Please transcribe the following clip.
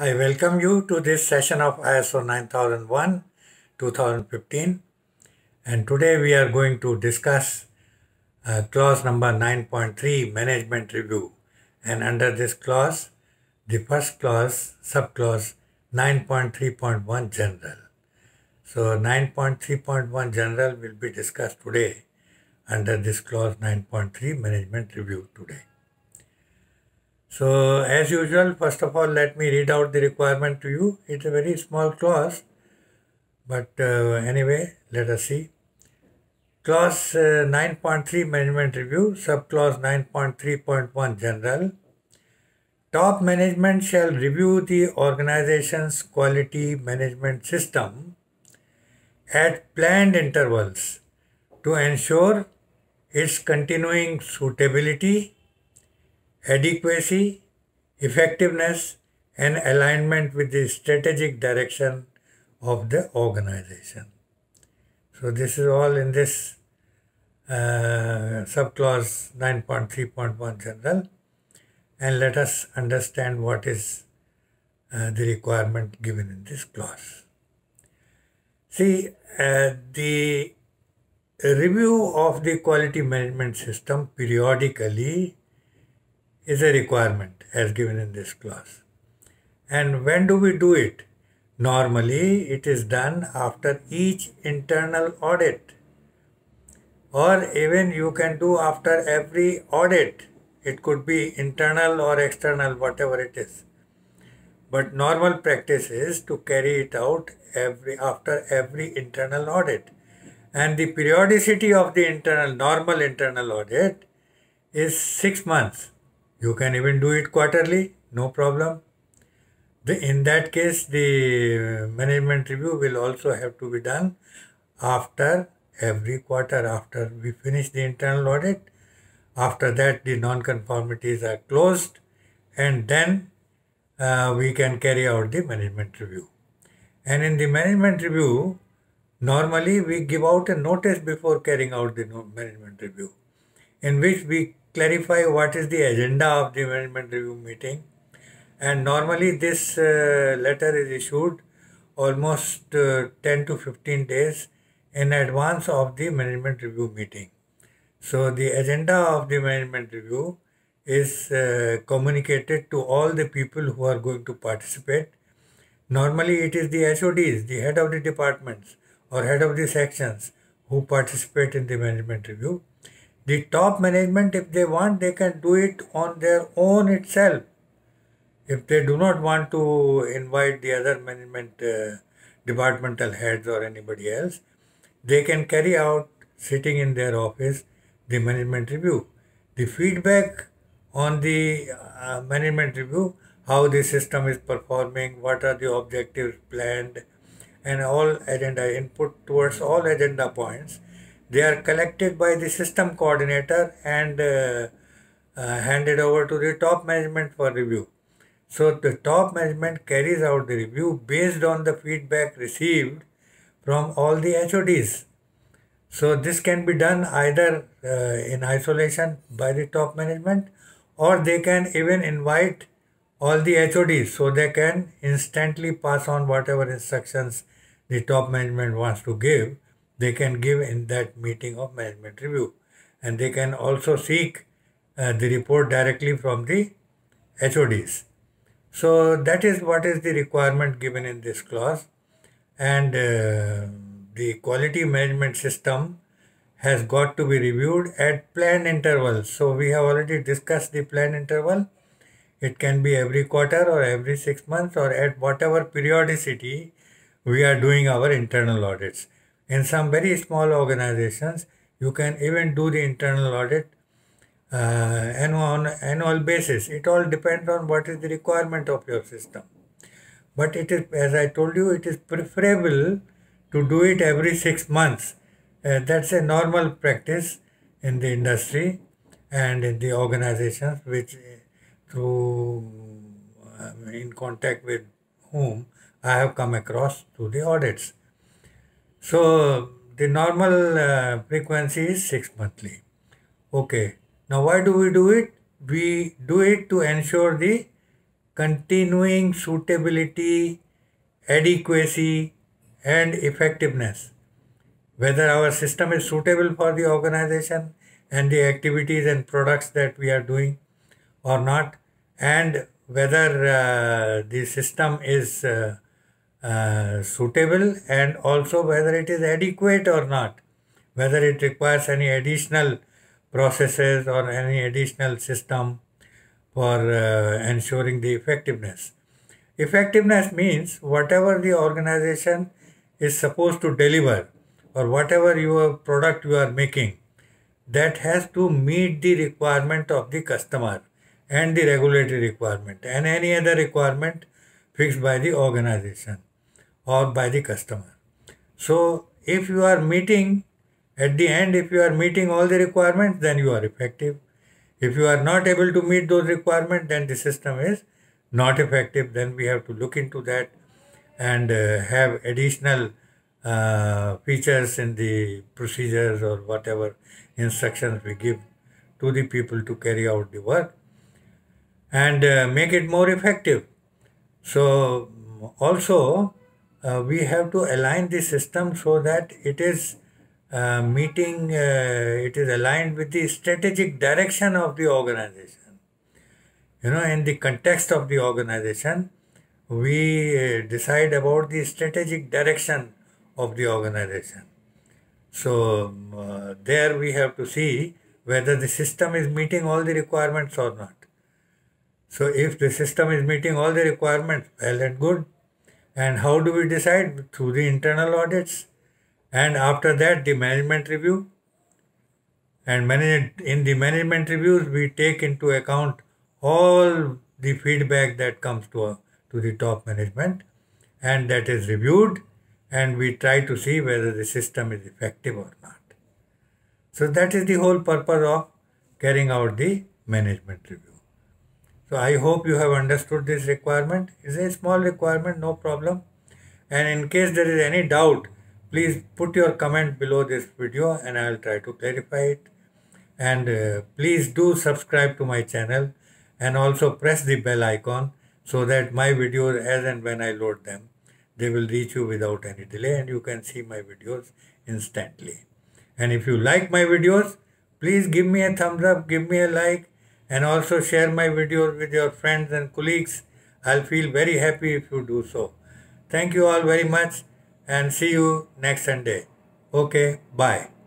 I welcome you to this session of ISO 9001 2015 and today we are going to discuss uh, clause number 9.3 management review and under this clause the first clause subclause 9.3.1 general. So 9.3.1 general will be discussed today under this clause 9.3 management review today. So as usual, first of all, let me read out the requirement to you. It's a very small clause, but uh, anyway, let us see. Clause uh, 9.3 Management Review, Subclause 9.3.1 General. Top management shall review the organization's quality management system at planned intervals to ensure its continuing suitability adequacy, effectiveness, and alignment with the strategic direction of the organization. So, this is all in this uh, subclause 9.3.1 general, and let us understand what is uh, the requirement given in this clause. See, uh, the review of the quality management system periodically is a requirement as given in this clause. And when do we do it? Normally, it is done after each internal audit. Or even you can do after every audit. It could be internal or external, whatever it is. But normal practice is to carry it out every after every internal audit. And the periodicity of the internal normal internal audit is six months you can even do it quarterly, no problem. The, in that case, the management review will also have to be done after every quarter, after we finish the internal audit. After that, the non-conformities are closed and then uh, we can carry out the management review. And in the management review, normally we give out a notice before carrying out the management review in which we clarify what is the agenda of the management review meeting. And normally this uh, letter is issued almost uh, 10 to 15 days in advance of the management review meeting. So the agenda of the management review is uh, communicated to all the people who are going to participate. Normally it is the HODs, the head of the departments or head of the sections who participate in the management review. The top management, if they want, they can do it on their own itself. If they do not want to invite the other management uh, departmental heads or anybody else, they can carry out sitting in their office the management review. The feedback on the uh, management review, how the system is performing, what are the objectives planned, and all agenda input towards all agenda points they are collected by the system coordinator and uh, uh, handed over to the top management for review. So the top management carries out the review based on the feedback received from all the HODs. So this can be done either uh, in isolation by the top management or they can even invite all the HODs so they can instantly pass on whatever instructions the top management wants to give they can give in that meeting of management review. And they can also seek uh, the report directly from the HODs. So that is what is the requirement given in this clause. And uh, the quality management system has got to be reviewed at planned intervals. So we have already discussed the planned interval. It can be every quarter or every six months or at whatever periodicity we are doing our internal audits. In some very small organizations, you can even do the internal audit uh, and on annual basis. It all depends on what is the requirement of your system. But it is, as I told you, it is preferable to do it every six months. Uh, that's a normal practice in the industry and in the organizations which uh, through um, in contact with whom I have come across through the audits. So the normal uh, frequency is 6 monthly. Okay. Now why do we do it? We do it to ensure the continuing suitability, adequacy and effectiveness. Whether our system is suitable for the organization and the activities and products that we are doing or not and whether uh, the system is uh, uh, suitable and also whether it is adequate or not, whether it requires any additional processes or any additional system for uh, ensuring the effectiveness. Effectiveness means whatever the organization is supposed to deliver or whatever your product you are making that has to meet the requirement of the customer and the regulatory requirement and any other requirement fixed by the organization or by the customer. So if you are meeting, at the end, if you are meeting all the requirements, then you are effective. If you are not able to meet those requirements, then the system is not effective. Then we have to look into that and uh, have additional uh, features in the procedures or whatever instructions we give to the people to carry out the work and uh, make it more effective. So, also, uh, we have to align the system so that it is uh, meeting, uh, it is aligned with the strategic direction of the organization. You know, in the context of the organization, we uh, decide about the strategic direction of the organization. So uh, there we have to see whether the system is meeting all the requirements or not. So if the system is meeting all the requirements, well and good. And how do we decide? Through the internal audits. And after that, the management review. And manage, in the management reviews, we take into account all the feedback that comes to, a uh, to the top management. And that is reviewed. And we try to see whether the system is effective or not. So that is the whole purpose of carrying out the management review. So I hope you have understood this requirement. It's a small requirement, no problem. And in case there is any doubt, please put your comment below this video and I will try to clarify it. And uh, please do subscribe to my channel and also press the bell icon so that my videos as and when I load them, they will reach you without any delay and you can see my videos instantly. And if you like my videos, please give me a thumbs up, give me a like and also share my videos with your friends and colleagues. I'll feel very happy if you do so. Thank you all very much and see you next Sunday. Okay, bye.